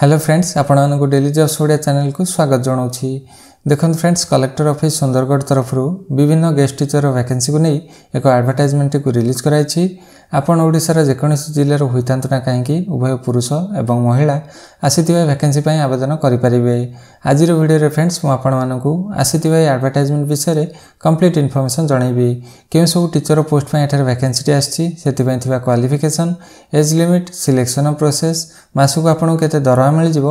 hello friends ଆପଣମାନଙ୍କୁ daily jobs Odia ଚ୍ୟାନେଲକୁ ସ୍ୱାଗତ ଜଣାଉଛି ଦେଖନ୍ତୁ ଫ୍ରେଣ୍ଡସ୍ କଲେକ୍ଟର ଅଫିସ ସୁନ୍ଦରଗଡ଼ ତରଫରୁ ବିଭିନ୍ନ ଗେଷ୍ଟ ଟିଚର ଭ୍ୟାକେନ୍ସିକୁ ନେଇ ଏକ ଆଡ଼ଭର୍ଟାଇଜମେଣ୍ଟକୁ ରିଲିଜ୍ କରାଯାଇଛି ଆପଣ ଓଡ଼ିଶାର ଯେକୌଣସି ଜିଲ୍ଲାରୁ ହୋଇଥାନ୍ତୁ ନା କାହିଁକି ଉଭୟ ପୁରୁଷ ଏବଂ ମହିଳା ଆସିଥିବା ଭ୍ୟାକେନ୍ସି ପାଇଁ ଆବେଦନ କରିପାରିବେ ଆଜିର ଭିଡ଼ିଓରେ ଫ୍ରେଣ୍ଡସ୍ ମୁଁ ଆପଣମାନଙ୍କୁ ଆସିଥିବା ଏହି ଆଡ଼ଭର୍ଟାଇଜମେଣ୍ଟ ବିଷୟରେ କମ୍ପ୍ଲିଟ୍ ଇନଫର୍ମେସନ୍ ଜଣାଇବି କେଉଁ ସବୁ ଟିଚର ପୋଷ୍ଟ ପାଇଁ ଏଠାରେ ଭ୍ୟାକେନ୍ସିଟି ଆସିଛି ସେଥିପାଇଁ ଥିବା qualification age limit selection process ମାସକୁ ଆପଣଙ୍କୁ କେତେ ଦରମା ମିଳିଯିବ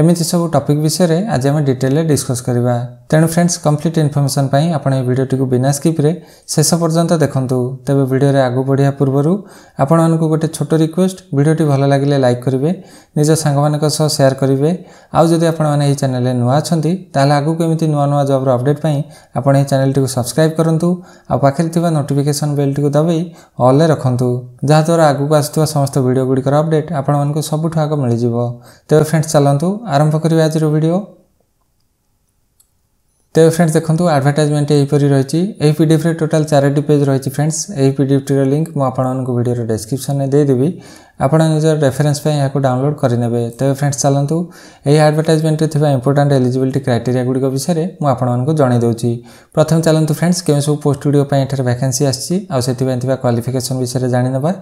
ଏମିତି ସବୁ ଟପିକ୍ ବିଷୟରେ ଆଜି ଆମେ ଡିଟେଲରେ ଡିସ୍କସ୍ କରିବା ତେଣୁ ଫ୍ରେଣ୍ଡସ୍ କମ୍ପ୍ଲିଟ୍ ଇନଫର୍ମେସନ୍ ପାଇଁ ଆପଣ ଏହି ଭିଡ଼ିଓଟିକୁ ବିନା ସ୍କିପ୍ରେ ଶେଷ ପର୍ଯ୍ୟନ୍ତ ଦେଖନ୍ତୁ ତେବେ ଭିଡ଼ିଓରେ ଆଗକୁ ବଢ଼ିବା ପୂର୍ବରୁ ଆପଣମାନଙ୍କୁ ଗୋଟେ ଛୋଟ ରିକ୍ୱେଷ୍ଟ ଭିଡ଼ିଓଟି ଭଲ ଲାଗିଲେ ଲାଇକ୍ କରିବେ ନିଜ ସାଙ୍ଗମାନଙ୍କ ସହ ସେୟାର କରିବେ ଆଉ ଯଦି ଆପଣମାନେ ଏହି ଚ୍ୟାନେଲରେ ନୂଆ ଅଛନ୍ତି ତାହେଲେ ଆଗକୁ ଏମିତି ନୂଆ ନୂଆ ଜବ୍ର ଅପଡ଼େଟ୍ ପାଇଁ ଆପଣ ଏହି ଚ୍ୟାନେଲଟିକୁ ସବସ୍କ୍ରାଇବ୍ କରନ୍ତୁ ଆଉ ପାଖରେ ଥିବା ନୋଟିଫିକେସନ୍ ବେଲ୍ଟିକୁ ଦବାଇ ଅଲ୍ରେ ରଖନ୍ତୁ ଯାହାଦ୍ୱାରା ଆଗକୁ ଆସୁଥିବା ସମସ୍ତ ଭିଡ଼ିଓ ଗୁଡ଼ିକର ଅପଡ଼େଟ୍ ଆପଣମାନଙ୍କୁ ସବୁଠୁ ଆଗ ମିଳିଯିବ ତେବେ ଫ୍ରେଣ୍ଡସ୍ ଚାଲନ୍ତୁ আরম্ভ କରିବା ଆଜିର ଭିଡ଼ିଓ ତେବେ ଫ୍ରେଣ୍ଡସ୍ ଦେଖନ୍ତୁ ଆଡ଼ଭର୍ଟାଇଜମେଣ୍ଟ ଏହିପରି ରହିଛି ଏହି ପି ଡିଏଫ୍ରେ ଟୋଟାଲ୍ ଚାରୋଟି ପେଜ୍ ରହିଛି ଫ୍ରେଣ୍ଡସ୍ ଏହି ପି ଡିଏଫ୍ଟିର ଲିଙ୍କ୍ ମୁଁ ଆପଣମାନଙ୍କୁ ଭିଡ଼ିଓର ଡେସ୍କ୍ରିପ୍ସନ୍ରେ ଦେଇଦେବି ଆପଣ ନିଜର ରେଫରେନ୍ସ ପାଇଁ ଏହାକୁ ଡାଉନଲୋଡ୍ କରିନେବେ ତେବେ ଫ୍ରେଣ୍ଡସ୍ ଚାଲନ୍ତୁ ଏହି ଆଡ଼ଭର୍ଟାଇଜମେଣ୍ଟରେ ଥିବା ଇମ୍ପୋର୍ଟାଣ୍ଟ ଏଲିଜିବିଲିଟି କ୍ରାଇଟେରିଆ ଗୁଡ଼ିକ ବିଷୟରେ ମୁଁ ଆପଣମାନଙ୍କୁ ଜଣାଇ ଦେଉଛି ପ୍ରଥମେ ଚାଲନ୍ତୁ ଫ୍ରେଣ୍ଡସ୍ କେଉଁ ସବୁ ପୋଷ୍ଟ ଗୁଡ଼ିକ ପାଇଁ ଏଠାରେ ଭ୍ୟାକେନ୍ସି ଆସିଛି ଆଉ ସେଥିପାଇଁ ଥିବା କ୍ୱାଲିଫିକେସନ୍ ବିଷୟରେ ଜାଣିନେବା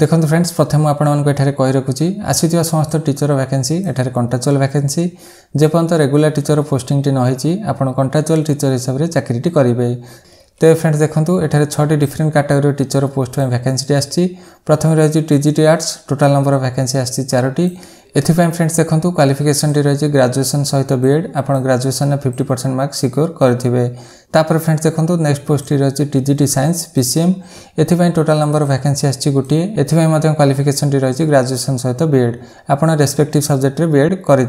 ଦେଖନ୍ତୁ ଫ୍ରେଣ୍ଡସ୍ ପ୍ରଥମେ ମୁଁ ଆପଣମାନଙ୍କୁ ଏଠାରେ କହି ରଖୁଛି ଆସିଥିବା ସମସ୍ତ ଟିଚର ଭ୍ୟାକେନ୍ସି ଏଠାରେ କଣ୍ଟ୍ରାଚୁଆଲ୍ ଭ୍ୟାକେନ୍ସି ଯେପର୍ଯ୍ୟନ୍ତ ରେଗୁଲାର ଟିଚର ପୋଷ୍ଟିଂଟି ନ ହୋଇଛି ଆପଣ କଣ୍ଟ୍ରାଚୁଆଲ୍ ଟିଚର ହିସାବରେ ଚାକିରିଟି କରିବେ ତେବେ ଫ୍ରେଣ୍ଡସ୍ ଦେଖନ୍ତୁ ଏଠାରେ ଛଅଟି ଡିଫରେଣ୍ଟ କାଟାଗୋରୀ ଟିଚର ପୋଷ୍ଟ ପାଇଁ ଭ୍ୟାକେନ୍ସିଟି ଆସିଛି ପ୍ରଥମେ ରହିଛି TGT arts total number vacancy ଆସିଛି ଚାରୋଟି ଏଥିପାଇଁ ଫ୍ରେଣ୍ଡସ୍ ଦେଖନ୍ତୁ କ୍ୱାଲିଫିକେସନଟି ରହିଛି ଗ୍ରାଜୁଏସନ୍ ସହିତ ବିଏଡ଼୍ ଆପଣ ଗ୍ରାଜୁଏସନ୍ରେ ଫିଫ୍ଟି ପରସେଣ୍ଟ ମାର୍କ ସିକ୍ୟୋର କରିଥିବେ তাপরে ফ্রেন্ডস দেখুন নেক্সট পোস্টটি রয়েছে ডিজিটি সাইন্স পিসিএম এথিপাই টোটাল নম্বর ভ্যাকেন্সি আসছে গোটিয়ে এথিপাই মধ্যে কোয়ালিফিকেশনটি রয়েছে গ্রাজুয়েসন সহিত বিএড আপনার রেসপেক্টিভ সবজেক্টরে বিএড করে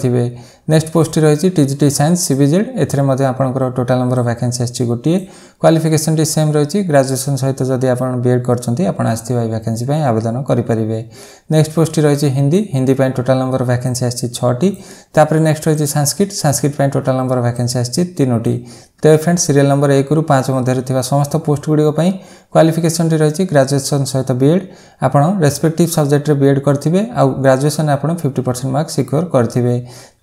নেক্সট পোস্টটি রয়েছে ডিজিটি সাইন্স সিবিজেড এথিরে মধ্যে আপনার টোটাল নম্বর ভ্যাকেন্সি আসছে গোটিয়ে কোয়ালিফিকেশনটি সেম রয়েছে গ্রাজুয়েসন সহিত যদি আপনার বিএড করছেন আপনার আসিবা এই ভ্যাকেন্সি আবেদন করে নেক্সট পোস্টটি রয়েছে Hindi Hindi total number vacancy আসছে ছটি তাপরে নেক্সট রয়েছে সাংস্কৃত সাংস্কৃত টোটাল নম্বর ভ্যাকেন্সি আসছে তিনোটি ତେବେ ଫ୍ରେଣ୍ଡସ୍ ସିରିଏଲ୍ ନମ୍ବର ଏକରୁ ପାଞ୍ଚ ମଧ୍ୟରେ ଥିବା ସମସ୍ତ ପୋଷ୍ଟଗୁଡ଼ିକ ପାଇଁ କ୍ୱାଲିଫିକେସନ୍ଟି ରହିଛି ଗ୍ରାଜୁଏସନ୍ ସହିତ ବିଏଡ଼୍ ଆପଣ ରେସ୍ପେକ୍ଟିଭ୍ ସବଜେକ୍ଟରେ ବିଏଡ଼୍ କରିଥିବେ ଆଉ ଗ୍ରାଜୁଏସନ୍ ଆପଣ ଫିଫ୍ଟି ପରସେଣ୍ଟ ମାର୍କ ସିକ୍ୟୋର କରିଥିବେ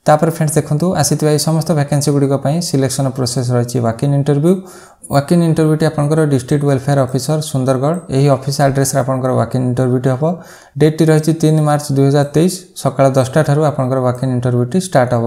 ତାପରେ ଫ୍ରେଣ୍ଡସ୍ ଦେଖନ୍ତୁ ଆସିଥିବା ଏହି ସମସ୍ତ ଭ୍ୟାକେନ୍ସିଗୁଡ଼ିକ ପାଇଁ ସିଲେକ୍ସନ୍ ପ୍ରୋସେସ୍ ରହିଛି ୱାକିଂ ଇଣ୍ଟରଭ୍ୟୁ ୱାକିଂ ଇଣ୍ଟରଭ୍ୟୁଟି ଆପଣଙ୍କର ଡିଷ୍ଟ୍ରିକ୍ଟ ୱେଲଫେୟାର ଅଫିସର ସୁନ୍ଦରଗଡ଼ ଏହି ଅଫିସ ଆଡ୍ରେସରେ ଆପଣଙ୍କର ୱାକିଂ ଇଣ୍ଟରଭ୍ୟୁଟି ହେବ ଡେଟ୍ଟି ରହିଛି ତିନି ମାର୍ଚ୍ଚ ଦୁଇହଜାର ତେଇଶ ସକାଳ ଦଶଟାଠାରୁ ଆପଣଙ୍କର ୱାକିଂ ଇଣ୍ଟରଭ୍ୟୁଟି ଷ୍ଟାର୍ଟ ହେବ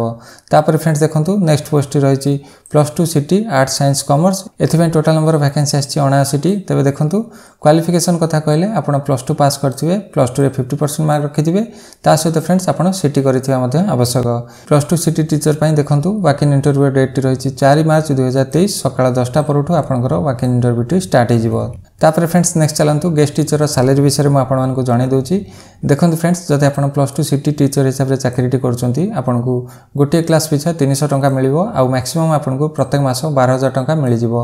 ତାପରେ ଫ୍ରେଣ୍ଡସ୍ ଦେଖନ୍ତୁ ନେକ୍ସଟ ପୋଷ୍ଟଟି ରହିଛି plus two C T arts science commerce ଏଥିପାଇଁ ଟୋଟାଲ୍ ନମ୍ବର ଭ୍ୟାକେନ୍ସି ଆସିଛି ଅଣାଅଶୀଟି ତେବେ ଦେଖନ୍ତୁ କ୍ୱାଲିଫିକେସନ୍ କଥା କହିଲେ ଆପଣ ପ୍ଲସ୍ ଟୁ ପାସ୍ କରିଥିବେ ପ୍ଲସ୍ ଟୁରେ ଫିଫ୍ଟି ପରସେଣ୍ଟ ମାର୍କ ରଖିଥିବେ ତା ସହିତ ଫ୍ରେଣ୍ଡସ୍ ଆପଣ ସି ଟି କରିଥିବା ମଧ୍ୟ ଆବଶ୍ୟକ plus two C T teacher ପାଇଁ ଦେଖନ୍ତୁ ୱାକିଂ ଇଣ୍ଟରଭ୍ୟୁ ଡେଟ୍ଟି ରହିଛି ଚାରି ମାର୍ଚ୍ଚ ଦୁଇହଜାର ତେଇଶ ସକାଳ ଦଶଟା ପରଠୁ ଆପଣଙ୍କର ୱାକିଂ ଇଣ୍ଟରଭ୍ୟୁଟି ଷ୍ଟାର୍ଟ ହୋଇଯିବ ତାପରେ ଫ୍ରେଣ୍ଡସ୍ ନେକ୍ସଟ ଚାଲନ୍ତୁ ଗେଷ୍ଟ ଟିଚରର ସାଲେରୀ ବିଷୟରେ ମୁଁ ଆପଣମାନଙ୍କୁ ଜଣାଇ ଦେଉଛି ଦେଖନ୍ତୁ ଫ୍ରେଣ୍ଡସ୍ ଯଦି ଆପଣ ପ୍ଲସ୍ ଟୁ ସିଟି ଟିଚର ହିସାବରେ ଚାକିରିଟି କରୁଛନ୍ତି ଆପଣଙ୍କୁ ଗୋଟିଏ କ୍ଲାସ୍ ପିଛା ତିନିଶହ ଟଙ୍କା ମିଳିବ ଆଉ ମ୍ୟାକ୍ସିମମ୍ ଆପଣଙ୍କୁ ପ୍ରତ୍ୟେକ ମାସ ବାର ହଜାର ଟଙ୍କା ମିଳିଯିବ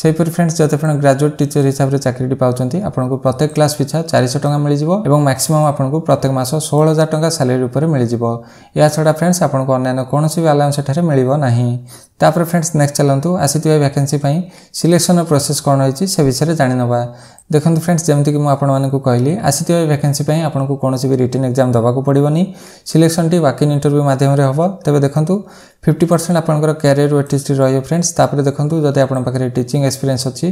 ସେହିପରି ଫ୍ରେଣ୍ଡସ୍ ଯଦି ଆପଣ ଗ୍ରାଜୁଏଟ୍ ଟିଚର ହିସାବରେ ଚାକିରିଟି ପାଉଛନ୍ତି ଆପଣଙ୍କୁ ପ୍ରତ୍ୟେକ କ୍ଲାସ୍ ପିଛା ଚାରିଶହ ଟଙ୍କା ମିଳିଯିବ ଏବଂ ମ୍ୟାକ୍ସିମମ୍ ଆପଣଙ୍କୁ ପ୍ରତ୍ୟେକ ମାସ ଷୋହଳ ହଜାର ଟଙ୍କା ସାଲେରୀ ଉପରେ ମିଳିଯିବ ଏହାଛଡ଼ା ଫ୍ରେଣ୍ଡସ୍ ଆପଣଙ୍କୁ ଅନ୍ୟାନ୍ୟ କୌଣସି ବି ଆଲାଉନ୍ସ ଏଠାରେ ମିଳିବ ନାହିଁ ତାପରେ ଫ୍ରେଣ୍ଡସ୍ ନେକ୍ସଟ ଚାଲନ୍ତୁ ଆସିଥିବା ଭ୍ୟାକେନ୍ସି ପାଇଁ ସିଲେକ୍ସନର ପ୍ରୋସେସ୍ କ'ଣ ରହିଛି ସେ ବିଷୟରେ ଜାଣିନେବା ଦେଖନ୍ତୁ ଫ୍ରେଣ୍ଡସ୍ ଯେମିତିକି ମୁଁ ଆପଣମାନଙ୍କୁ କହିଲି ଆସିଥିବା ଭ୍ୟାକେନ୍ସି ପାଇଁ ଆପଣଙ୍କୁ କୌଣସି ବି ରିଟର୍ନ ଏକ୍ଜାମ୍ ଦେବାକୁ ପଡ଼ିବନି ସିଲେକ୍ସନଟି ୱାକିଂ ଇଣ୍ଟରଭ୍ୟୁ ମାଧ୍ୟମରେ ହେବ ତେବେ ଦେଖନ୍ତୁ ଫିଫ୍ଟି ପରସେଣ୍ଟ ଆପଣଙ୍କର କ୍ୟାରିୟର ୱେଟେଜଟି ରହିବ ଫ୍ରେଣ୍ଡସ୍ ତାପରେ ଦେଖନ୍ତୁ ଯଦି ଆପଣଙ୍କ ପାଖରେ ଟିଚିଂ ଏକ୍ସପିରିଏନ୍ସ ଅଛି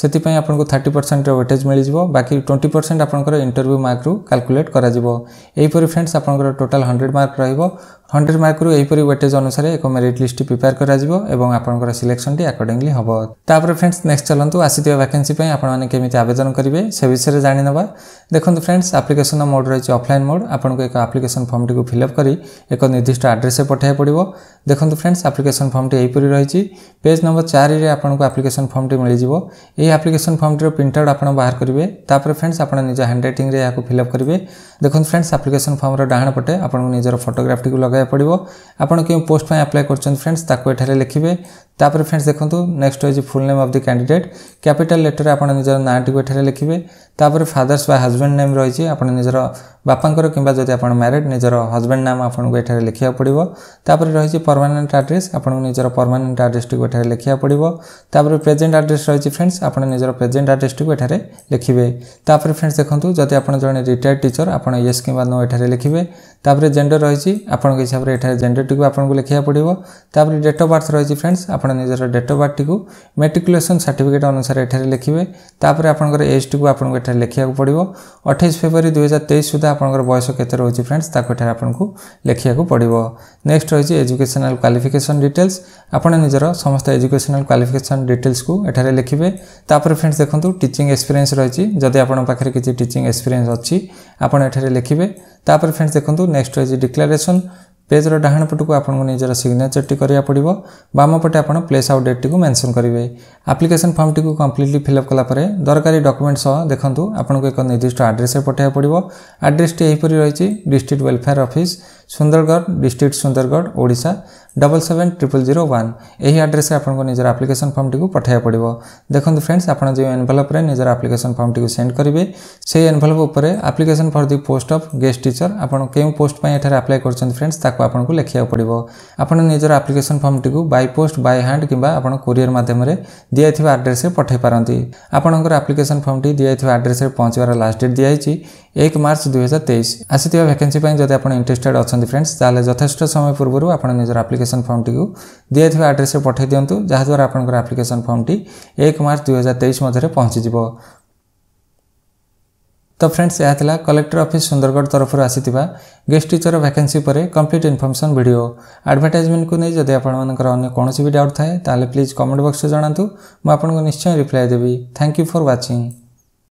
ସେଥିପାଇଁ ଆପଣଙ୍କୁ ଥାର୍ଟି ପରସେଣ୍ଟର ୱେଟେଜ୍ ମିଳିଯିବ ବାକି ଟ୍ୱେଣ୍ଟି ପରସେଣ୍ଟ ଆପଣଙ୍କର ଇଣ୍ଟରଭ୍ୟୁ ମାର୍କରୁ କାଲକୁଲେଟ୍ କରାଯିବ ଏହିପରି ଫ୍ରେଣ୍ଡସ୍ ଆପଣଙ୍କର ଟୋଟାଲ୍ ହଣ୍ଡ୍ରେଡ଼ ମାର୍କ ରହିବ ହଣ୍ଡ୍ରେଡ଼ ମାର୍କରୁ ଏହିପରି ୱେଟେଜ୍ ଅନୁସାରେ ଏକ ମେରିଟ୍ ଲିଷ୍ଟ ପ୍ରିପେୟାର କରାଯିବ ଏବଂ ଆପଣଙ୍କର ସିଲେକ୍ସନଟି ଆକର୍ଡିଂଲି ହେବ ତାପରେ ଫ୍ରେଣ୍ଡସ୍ ନେକ୍ସଟ ଚାଲନ୍ତୁ ଆସିଥିବା ଭ୍ୟାକେନ୍ସି ପାଇଁ ଆପଣମାନେ କେମିତି ଆବେଦନ କରିବେ ସେ ବିଷୟରେ ଜାଣିନେବା ଦେଖନ୍ତୁ ଫ୍ରେଣ୍ଡସ୍ ଆପ୍ଲିକେସନର ମୋଡ଼ ରହିଛି ଅଫଲାଇନ୍ ମୋଡ଼ ଆପଣଙ୍କୁ ଏକ ଆପ୍ଲିକେସନ ଫର୍ମଟିକୁ ଫିଲ୍ଅପ୍ କରି ଏକ ନିର୍ଦ୍ଦିଷ୍ଟ ଆଡ୍ରେସରେ ପଠାଇବାକୁ ପଡ଼ିବ ଦେଖନ୍ତୁ ଫ୍ରେଣ୍ଡସ୍ ଆପ୍ଲିକେସନ ଫର୍ମଟି ଏହିପରି ରହିଛି ପେଜ୍ ନମ୍ବର ଚାରିରେ ଆପଣଙ୍କୁ ଆପ୍ଲିକେସନ ଫର୍ମଟି ମିଳିଯିବ ଏହି ଆପ୍ଲିକେସନ ଫର୍ମଟିର ପ୍ରିଣ୍ଟଆଉଟ୍ ଆପଣ ବାହାର କରିବେ ତାପରେ ଫ୍ରେଣ୍ଡସ୍ ଆପଣ ନିଜ ହ୍ୟାଣ୍ଡରାଇଟିଂରେ ଏହାକୁ ଫିଲ୍ଅପ୍ କରିବେ ଦେଖନ୍ତୁ ଫ୍ରେଣ୍ଡସ୍ ଆପ୍ଲିକେସନ ଫର୍ମର ଡାହାଣ ପଟେ ଆପଣଙ୍କୁ ନିଜର ଫଟୋଗ୍ରାଫଟିକୁ ଲଗାଇ କରିବାକୁ ପଡ଼ିବ ଆପଣ କେଉଁ ପୋଷ୍ଟ ପାଇଁ ଆପ୍ଲାଏ କରୁଛନ୍ତି ଫ୍ରେଣ୍ଡସ୍ ତାକୁ ଏଠାରେ ଲେଖିବେ ତାପରେ ଫ୍ରେଣ୍ଡସ୍ ଦେଖନ୍ତୁ ନେକ୍ସଟ ହେଉଛି full name of the candidate capital ଲେଟର୍ରେ ଆପଣ ନିଜର ନାଁଟିକୁ ଏଠାରେ ଲେଖିବେ ତାପରେ ଫାଦର୍ସ ବା ହଜବେଣ୍ଡ ନେମ୍ ରହିଛି ଆପଣ ନିଜର ବାପାଙ୍କର କିମ୍ବା ଯଦି ଆପଣ ମ୍ୟାରେଡ଼୍ ନିଜର ହଜବେଣ୍ଡ ନାମ ଆପଣଙ୍କୁ ଏଠାରେ ଲେଖିବାକୁ ପଡ଼ିବ ତାପରେ ରହିଛି ପରମାନେଣ୍ଟ ଆଡ୍ରେସ୍ ଆପଣଙ୍କୁ ନିଜର ପରମାନେଣ୍ଟ ଆଡ୍ରେସ୍ଟିକୁ ଏଠାରେ ଲେଖିବାକୁ ପଡ଼ିବ ତାପରେ ପ୍ରେଜେଣ୍ଟ ଆଡ୍ରେସ୍ ରହିଛି ଫ୍ରେଣ୍ଡସ୍ ଆପଣ ନିଜର ପ୍ରେଜେଣ୍ଟ ଆଡ୍ରେସ୍ଟିକୁ ଏଠାରେ ଲେଖିବେ ତାପରେ ଫ୍ରେଣ୍ଡସ୍ ଦେଖନ୍ତୁ ଯଦି ଆପଣ ଜଣେ ରିଟାୟାର୍ଡ଼ ଟିଚର ଆପଣ ୟେସ୍ କିମ୍ବା ନୋ ଏଠାରେ ଲେଖିବେ ତାପରେ ଜେଣ୍ଡର ରହିଛି ଆପଣଙ୍କ ହିସାବରେ ଏଠାରେ ଜେଣ୍ଡରଟିକୁ ଆପଣଙ୍କୁ ଲେଖିବାକୁ ପଡ଼ିବ ତାପରେ ଡେଟ୍ ଅଫ୍ ବାର୍ଥ ରହିଛି ଫ୍ରେଣ୍ଡସ୍ ଆପଣ ନିଜର ଡେଟ୍ ଅଫ୍ ବାର୍ଥଟିକୁ ମେଟ୍ରିକୁଲେସନ୍ ସାର୍ଟିଫିକେଟ୍ ଅନୁସାରେ ଏଠାରେ ଲେଖିବେ ତାପରେ ଆପଣଙ୍କର ଏଜ୍ଟିକୁ ଆପଣଙ୍କୁ ଏଠାରେ ଲେଖିବାକୁ ପଡ଼ିବ ଅଠେଇଶ ଫେବୃଆରୀ ଦୁଇହଜାର ତେଇଶ ସୁଦ୍ଧା ଆପଣଙ୍କର ବୟସ କେତେ ରହୁଛି ଫ୍ରେଣ୍ଡସ୍ ତାକୁ ଏଠାରେ ଆପଣଙ୍କୁ ଲେଖିବାକୁ ପଡ଼ିବ ନେକ୍ସଟ ରହିଛି ଏଜୁକେସନାଲ୍ କ୍ୱାଲିଫିକେସନ୍ ଡିଟେଲ୍ସ ଆପଣ ନିଜର ସମସ୍ତ ଏଜୁକେସନାଲ୍ କ୍ୱାଲିଫିକେସନ୍ ଡିଟେଲ୍ସକୁ ଏଠାରେ ଲେଖିବେ ତାପରେ ଫ୍ରେଣ୍ଡସ୍ ଦେଖନ୍ତୁ ଟିଚିଂ ଏକ୍ସପିରିଏନ୍ସ ରହିଛି ଯଦି ଆପଣଙ୍କ ପାଖରେ କିଛି ଟିଚିଂ ଏକ୍ସପିରିଏନ୍ସ ଅଛି ଆପଣ ଏଠାରେ ଲେଖିବେ ତାପରେ ଫ୍ରେଣ୍ଡସ୍ ଦେଖନ୍ତୁ ନେକ୍ସଟ ରହିଛି ଡିକ୍ଲାରେସନ୍ ପେଜ୍ର ଡାହାଣ ପଟକୁ ଆପଣଙ୍କୁ ନିଜର ସିଗ୍ନେଚର୍ଟି କରିବାକୁ ପଡ଼ିବ ବାମ ପଟେ ଆପଣ ପ୍ଲେସ୍ ଆଉ ଡେଟ୍ଟିକୁ ମେନ୍ସନ୍ କରିବେ ଆପ୍ଲିକେସନ୍ ଫର୍ମଟିକୁ କମ୍ପ୍ଲିଟଲି ଫିଲ୍ଅପ୍ କଲା ପରେ ଦରକାରୀ ଡକ୍ୟୁମେଣ୍ଟ ସହ ଦେଖନ୍ତୁ ଆପଣଙ୍କୁ ଏକ ନିର୍ଦ୍ଦିଷ୍ଟ ଆଡ୍ରେସ୍ରେ ପଠାଇବାକୁ ପଡ଼ିବ ଆଡ୍ରେସ୍ଟି ଏହିପରି ରହିଛି district welfare office Sundargarh district Sundargarh Odisha double seven triple zero one ଏହି ଆଡ୍ରେସ୍ରେ ଆପଣଙ୍କୁ ନିଜର ଆପ୍ଲିକେସନ୍ ଫର୍ମଟିକୁ ପଠାଇବାକୁ ପଡ଼ିବ ଦେଖନ୍ତୁ ଫ୍ରେଣ୍ଡସ୍ ଆପଣ ଯେଉଁ ଏନ୍ଭଲପ୍ରେ ନିଜର ଆପ୍ଲିକେସନ୍ ଫର୍ମଟିକୁ ସେଣ୍ଡ କରିବେ ସେହି ଏନ୍ଭଲପ୍ ଉପରେ application for the post of guest teacher ଆପଣ କେଉଁ ପୋଷ୍ଟ ପାଇଁ ଏଠାରେ ଆପ୍ଲାଏ କରୁଛନ୍ତି ଫ୍ରେଣ୍ଡସ୍ ତାକୁ আপনক লিখিয়া পড়িব আপন নিজৰ এপ্লিকেচন ফৰ্মটো বাইপোষ্ট বাইহান্ড কিবা আপন কৰিয়ৰ মাধ্যমেৰে দিয়া থৈ এড্ৰেছে পঠাই পৰন্তি আপনৰ এপ্লিকেচন ফৰ্মটো দিয়া থৈ এড্ৰেছে পঞ্জৱাৰ লাষ্ট ডেট দিয়া চি 1 मार्च 2023 আছতিয়া ভেকেন্সি পই যদি আপোন ইন্টাৰেসটেড আছন বন্ধুছ চালে যথেষ্ঠ সময় পূৰ্বৰু আপন নিজৰ এপ্লিকেচন ফৰ্মটো দিয়া থৈ এড্ৰেছে পঠাই দিওঁতু যাৰ দ্বাৰা আপোনৰ এপ্লিকেচন ফৰ্মটো 1 मार्च 2023 মতেৰে পঞ্জি দিব ତ ଫ୍ରେଣ୍ଡସ୍ ଏହା ଥିଲା କଲେକ୍ଟର ଅଫିସ୍ ସୁନ୍ଦରଗଡ଼ ତରଫରୁ ଆସିଥିବା ଗେଷ୍ଟ ଟିଚର ଭ୍ୟାକେନ୍ସି ଉପରେ କମ୍ପ୍ଲିଟ୍ ଇନଫର୍ମେସନ୍ ଭିଡ଼ିଓ ଆଡ଼ଭର୍ଟାଇଜମେଣ୍ଟକୁ ନେଇ ଯଦି ଆପଣମାନଙ୍କର ଅନ୍ୟ କୌଣସି ବି ଡାଉଟ୍ ଥାଏ ତାହେଲେ ପ୍ଲିଜ୍ କମେଣ୍ଟ ବକ୍ସରେ ଜଣାନ୍ତୁ ମୁଁ ଆପଣଙ୍କୁ ନିଶ୍ଚୟ ରିପ୍ଲାଏ ଦେବି ଥ୍ୟାଙ୍କ ୟୁ ଫର୍ ୱାଚିଂ